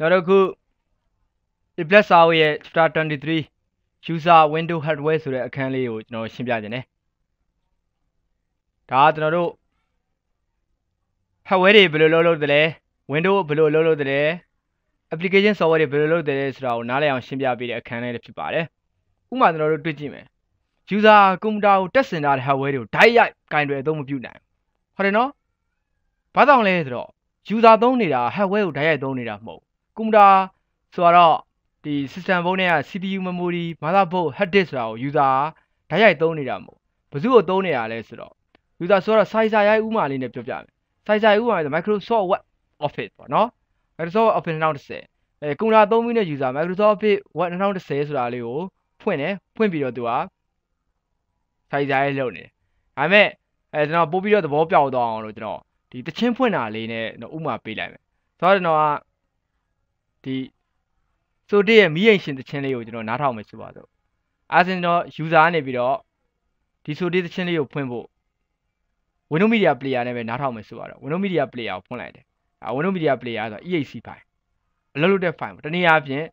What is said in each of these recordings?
နောက်တစ်ခု Iplex Server ရဲ့ Chapter 23 User Window Hardware ဆိုတဲ့အခန်းလေးကိုကျွန်တော်ရှင်းပြခြင်းတယ်ဒါကကျွန်တော်တို့ hardware တွေဘယ်လိုလုပ်လုပ်သလဲ window ဘယ်လိုလုပ်လုပ်သလဲ application software တွေဘယ်လိုလုပ်သလဲဆိုတာကိုနားလည်အောင်ရှင်းပြပေးတဲ့အခန်းလေးတစ်ဖြစ်ပါတယ်ဥပမာကျွန်တော်တို့တွေ့ကြည့်မယ် user ကွန်ပျူတာကိုတက်ဆင်ထားတဲ့ hardware တွေကိုဓာတ်ရိုက်ကင်တွယ်အသုံးမပြုနိုင်ဟုတ်တယ်နော်ဘာကြောင့်လဲဆိုတော့ user သုံးနေတာ hardware ကိုဓာတ်ရိုက်သုံးနေတာမဟုတ်ကွန်ပျူတာဆိုတော့ဒီ system ဘုံနဲ့က CPU memory motherboard hard disk ဆိုတာကို user ဓာတ်ရိုက်သုံးနေတာမဟုတ်ဘယ်သူ့ကိုသုံးနေတာလဲဆိုတော့ user ဆိုတော့ size ရိုက်ဥမာလေးနဲ့ပြောပြမယ် size ရိုက်ဥမာဆို Microsoft Word Office ပေါ့နော် Microsoft Office 2010အဲကွန်ပျူတာသုံးပြီးတဲ့ user Microsoft Office Word 2010ဆိုတာလေးကိုဖွင့်တယ်ဖွင့်ပြီးတော့သူက size ရိုက်လုပ်နေတယ်ဒါပေမဲ့အဲကျွန်တော်ပို့ပြီးတော့သဘောပြောင်းသွားအောင်လို့ကျွန်တော်ဒီတချင်းဖွင့်တာလေးနဲ့ဥမာပေးလိုက်မယ်ဆိုတော့ကျွန်တော်ကဒီဆိုတစ်ရဲ့မိရင်ရှင်တခြင်းလေးကိုကျွန်တော်နားထောင်မယ်ဆိုပါတော့အာဆင်တော့ user ကနေပြီးတော့ဒီဆိုတစ်တခြင်းလေးကိုဖွင့်ဖို့ Windows Media Player နဲ့ပဲနားထောင်မယ်ဆိုတော့ Windows Media Player ကိုဖွင့်လိုက်တယ်အဲ Windows Media Player ဆိုတာ EAC file အလုပ်လုပ်တဲ့ file ပေါ့တနည်းအားဖြင့်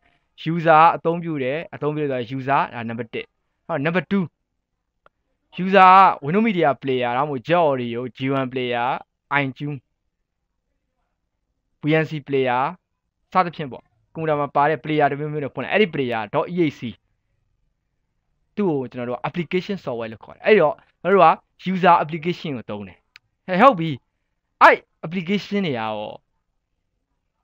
user အသုံးပြုတယ်အသုံးပြုတယ်ဆိုတော့ user ဒါ number 1ဟော number 2 user က Windows Media Player တော့မို့ Jet Audio G1 Player iTunes VNC Player စသဖြင့်ပေါ့ကွန်ပျူတာမှာပါတဲ့ player တွေမျိုးမျိုးနဲ့ဖွင့်လိုက်အဲ့ဒီ player.exe သူ့ကိုကျွန်တော်တို့ application software လို့ခေါ်တယ်အဲ့တော့ကျွန်တော်တို့က user application ကိုသုံးတယ်ဟဲ့ဟုတ်ပြီအဲ့ application တွေရော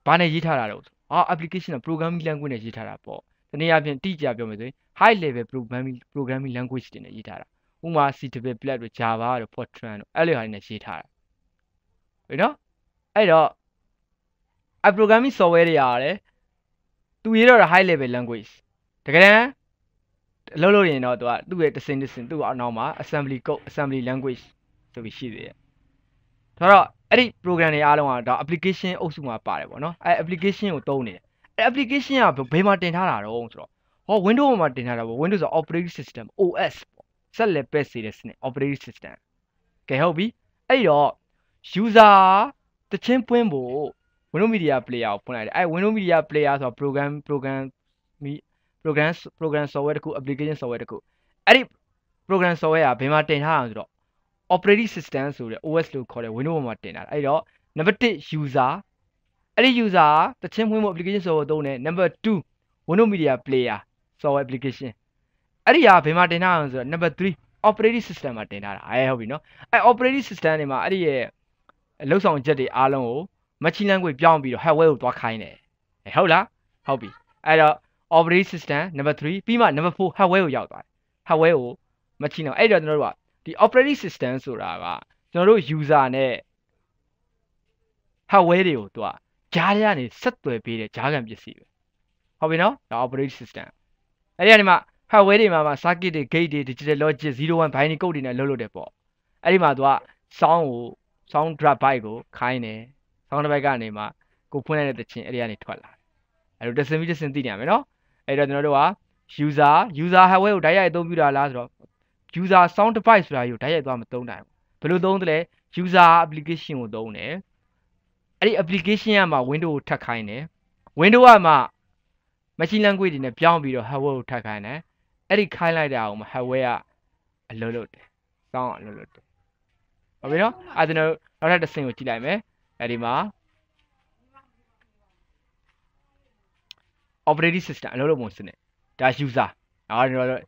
ဘာနဲ့ရေးထားတာတော့အာ application က programming language နဲ့ရေးထားတာပေါ့ဒီနေ့အပြင်တိကျပြောမယ်ဆိုရင် high level programming programming language တွေနဲ့ရေးထားတာဥမာ C develop တို့ Java တို့ Fortran တို့အဲ့လိုဟာတွေနဲ့ရေးထားတာဟုတ်နော်အဲ့တော့အဲ programming software တွေရတယ်သူရေးတော့ high level language တကယ်တမ်းအလုပ်လုပ်ရင်တော့သူကသူ့ရဲ့တစင်တစင်သူ့အနောက်မှာ assembly code assembly language ဆိုပြီးရှိသေးတယ်ဒါတော့အဲ့ဒီ program တွေအားလုံးကဒါ application အုပ်စုမှာပါတယ်ပေါ့နော်အဲ application ကိုသုံးနေတယ်အဲ application ကဘယ်မှာတင်ထားတာတော့ဆိုတော့ဟော window မှာတင်ထားတာပေါ့ windows ဆို operating system OS ပေါ့ဆက်လက်ပဲစေတဲ့စနစ် operating system ကဲဟုတ်ပြီအဲ့တော့ user တချင်းပွင့်ဖို့ Windows Media Player ကိုဖွင့်လိုက်တယ်အဲ Windows Media Player ဆိုတာ program program program program software တခု application software တခုအဲ့ဒီ program software ကဘယ်မှာတင်ထားအောင်ဆိုတော့ operating system ဆိုတဲ့ OS လို့ခေါ်တဲ့ Windows ပေါ်မှာတင်ထားတာအဲ့တော့ number 1 user အဲ့ဒီ user ကတချင်းမွှင်းမှု application software သုံးတယ် number 2 Windows Media Player software application အဲ့ဒီဟာဘယ်မှာတင်ထားအောင်ဆိုတော့ number 3 operating system မှာတင်ထားတာအဲဟုတ်ပြီနော်အဲ operating system တွေမှာအဲ့ဒီရဲ့လှုပ်ဆောင်ချက်တွေအားလုံးကို machine language ပြောင်းပြီးတော့ hardware ကိုသွားခိုင်းတယ်ဟုတ်လားဟုတ်ပြီအဲ့တော့ operating system number 3ပြီးမှ number 4 hardware ကိုရောက်သွားတယ် hardware ကို machine အောင်အဲ့တော့ကျွန်တော်တို့ကဒီ operating system ဆိုတာကကျွန်တော်တို့ user နဲ့ hardware တွေကိုသူကကြားထဲကနေဆက်သွယ်ပေးတဲ့ကြားခံပစ္စည်းပဲဟုတ်ပြီနော်ဒါ operating system အဲ့ဒီကနေမှ hardware တွေမှာမှာ circuit တွေ gate တွေ digital logic 01 binary code တွေနဲ့လုပ်လို့တယ်ပေါ့အဲ့ဒီမှာသူက sound ကို sound drive byte ကိုခိုင်းတယ်ဆောင်းတစ်ပိုက်ကနေမှကိုဖွင့်လိုက်တဲ့တခြင်းအဲ့ဒီကနေထွက်လာတယ်အဲ့လိုတစ်စင်ပြီးတစ်စင်သိနေရမယ်နော်အဲ့တော့ကျွန်တော်တို့က user user hardware ကိုဓာတ်ရိုက်အသုံးပြုတာလားဆိုတော့ user sound device ဆိုတာကိုဓာတ်ရိုက်သွားမသုံးနိုင်ဘူးဘယ်လိုသုံးသလဲ user application ကိုသုံးတယ်အဲ့ဒီ application ကမှ window ကိုထပ်ခိုင်းတယ် window ကမှ machine language တွေနဲ့ပြောင်းပြီးတော့ hardware ကိုထပ်ခိုင်းတယ်အဲ့ဒီခိုင်းလိုက်တာအောင် hardware ကအလုပ်လုပ်တယ် sound အလုပ်လုပ်တယ်ဟုတ်ပြီနော်အဲ့ဒါကျွန်တော်နောက်ထပ်တစ်ဆင့်ကိုကြည့်လိုက်မယ်အဲဒီမှာ operating system အလုပ်လုပ်ပုံစနစ်ဒါ user အားကျွန်တော်တို့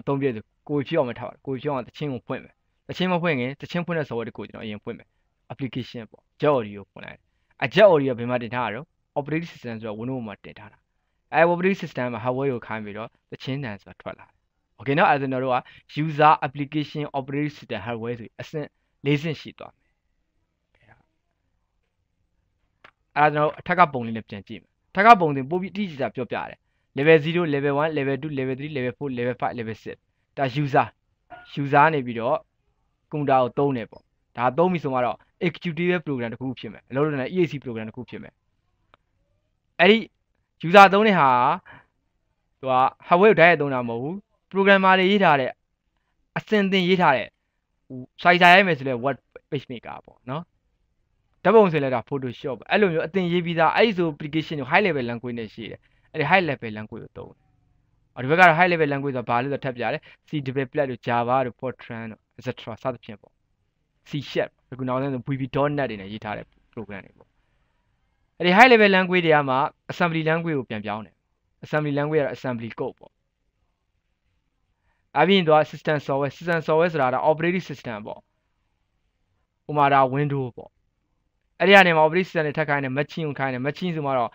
အသုံးပြသူကိုဖြစ်အောင်မထားပါကိုဖြစ်အောင်တချင်းကိုဖွင့်မယ်တချင်းမဖွင့်ခင်တချင်းဖွင့်တဲ့ software တကိုကျွန်တော်အရင်ဖွင့်မယ် application ပေါ့ jet audio ဖွင့်လိုက်အ jet audio ဘယ်မှာတင်ထားရတော့ operating system ဆိုတော့ Windows မှာတင်ထားတာအဲ operating system မှာ hardware ကိုခိုင်းပြီးတော့တချင်းတန်ဆိုတာထွက်လာတယ် okay နော်အဲကျွန်တော်တို့က user application operating system hardware ဆိုအဆင့်၄ဆင့်ရှိသွားအဲကျွန်တော်အထက်ကပုံလေးနဲ့ပြန်ကြည့်မယ်ထက်ကပုံတင်ပို့ပြီးအတိအကျပြောပြရတယ် level 0 level 1 level 2 level 3 level 4 level 5 level 6ဒါ user user နေပြီးတော့ကွန်ပျူတာကိုသုံးတယ်ပေါ့ဒါသုံးပြီဆိုမှတော့ executive program တခုဖြစ်မယ်အလုပ်လုပ်တဲ့ EAC program တခုဖြစ်မယ်အဲ့ဒီ user သုံးတဲ့ဟာသူက hardware ဓာတ်ရိုက်သုံးတာမဟုတ်ဘူး programmer တွေရေးထားတဲ့အစင်သင်ရေးထားတဲ့ site ရိုက်မယ်ဆိုလဲ web page maker ပေါ့နော်ဓာတ်ပုံစင်လဲတာ Photoshop ပဲအဲ့လိုမျိုးအသင်ရေးပြီးသားအဲ့ဒီဆို application ကို high level language နဲ့ရှိတယ်အဲ့ဒီ high level language ကိုသုံးတယ်အော်ဒီဘက်ကတော့ high level language ဆိုတာဘာလဲဆိုတော့ထပ်ပြတယ် C development တို့ Java တို့ Fortran တို့ etc စသဖြင့်ပေါ့ C sharp ခုနောက်ဆုံး VB.net တွေနဲ့ရေးထားတဲ့ program တွေပေါ့အဲ့ဒီ high level language တွေကမှ assembly language ကိုပြန်ပြောင်းတယ် assembly language ကတော့ assembly code ပေါ့အပြင်တော့ system software system software ဆိုတာက operating system ပေါ့ဥမာဒါ window ပေါ့အဲ့ဒီကနေမှာ operating system တွေထပ်ခိုင်းတယ် matching ကိုခိုင်းတယ် matching ဆိုမှတော့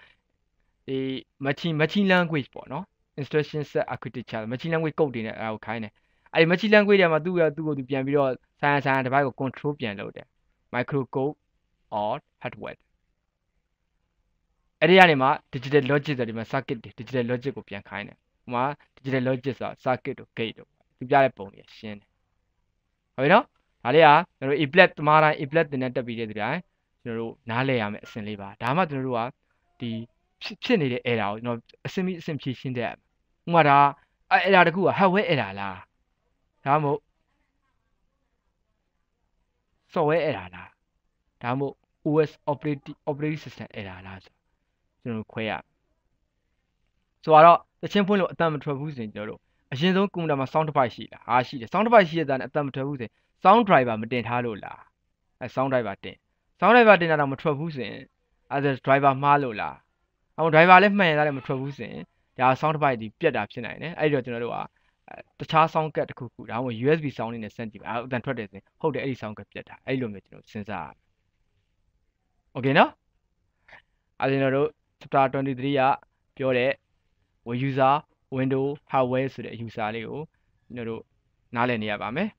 ဒီ matching matching language ပေါ့နော် instruction set architecture matching language code တွေနဲ့အဲ့ဒါကိုခိုင်းတယ်အဲ့ဒီ matching language တွေမှာသူ့ရသူ့ကိုသူပြန်ပြီးတော့ဆိုင်ရဆိုင်ရဒီဘိုက်ကို control ပြန်လုပ်တယ် micro code or hardware အဲ့ဒီကနေမှာ digital logic ဆိုဒီမှာ circuit တွေ digital logic ကိုပြန်ခိုင်းတယ်ဟိုမှာ digital logic ဆိုတာ circuit တို့ gate တို့သူပြတဲ့ပုံတွေရှင်းတယ်ဟုတ်ပြီနော်ဒါလေးကကျွန်တော် applet တမားတိုင်း applet တင်နဲ့တက်ပြီးတဲ့ဒီတိုင်းကျွန်တော်တို့နားလည်ရမယ့်အဆင့်လေးပါဒါမှကျွန်တော်တို့ကဒီဖြစ်နေတဲ့ error ကိုကျွန်တော်အဆင့်မီအဆင့်ဖြည့်ရှင်းတဲ့ဥပမာဒါ error တခုက hardware error လားဒါမှမဟုတ် software error လားဒါမှမဟုတ် OS operating operating system error လားဆိုကျွန်တော်ခွဲရဆိုတော့တချင်းဖွင့်လို့အတန်မထွက်ဘူးဆိုရင်ကျွန်တော်တို့အရင်ဆုံးကွန်ပျူတာမှာ sound device ရှိလားဟာရှိတယ် sound device ရှိရတဲ့အတန်မထွက်ဘူးဆိုရင် sound driver မတင်ထားလို့လားအဲ sound driver တင် sound driver တင်တာတော့မထွက်ဘူးစဉ်အဲ့ဒါ driver မှားလို့လားအောင် driver လည်းမှန်ရင်လည်းမထွက်ဘူးစဉ်ဒါ sound byte ဒီပြက်တာဖြစ်နိုင်တယ်အဲ့ဒီတော့ကျွန်တော်တို့ကတခြား sound card တစ်ခုခုဒါမှမဟုတ် USB sound နဲ့စမ်းကြည့်ပါအတန်ထွက်တယ်စဉ်ဟုတ်တယ်အဲ့ဒီ sound card ပြက်တာအဲ့လိုမျိုးကျွန်တော်စဉ်းစားရမယ် Okay နော်အဲ့ဒီကျွန်တော်တို့ chapter 23ကပြောတဲ့ user window hardware ဆိုတဲ့ user လေးကိုကျွန်တော်တို့နားလည်နေရပါမယ်